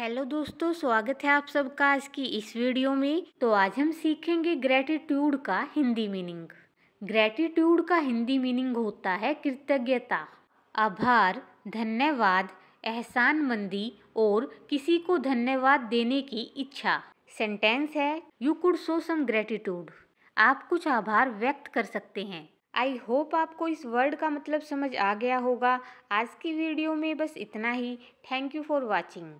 hello दोस्तों स्वागत है आप सबका आज की इस वीडियो में तो आज हम सीखेंगे ग्रेटिट्यूड का हिंदी मीनिंग ग्रेटिट्यूड का हिंदी मीनिंग होता है कृतज्ञता आभार धन्यवाद एहसान मंदी और किसी को धन्यवाद देने की इच्छा सेंटेंस है you could show some gratitude आप कुछ आभार व्यक्त कर सकते हैं आई होप आपको इस वर्ड का मतलब समझ आ गया होगा आज की वीडियो में बस इतना ही थैंक यू फॉर वॉचिंग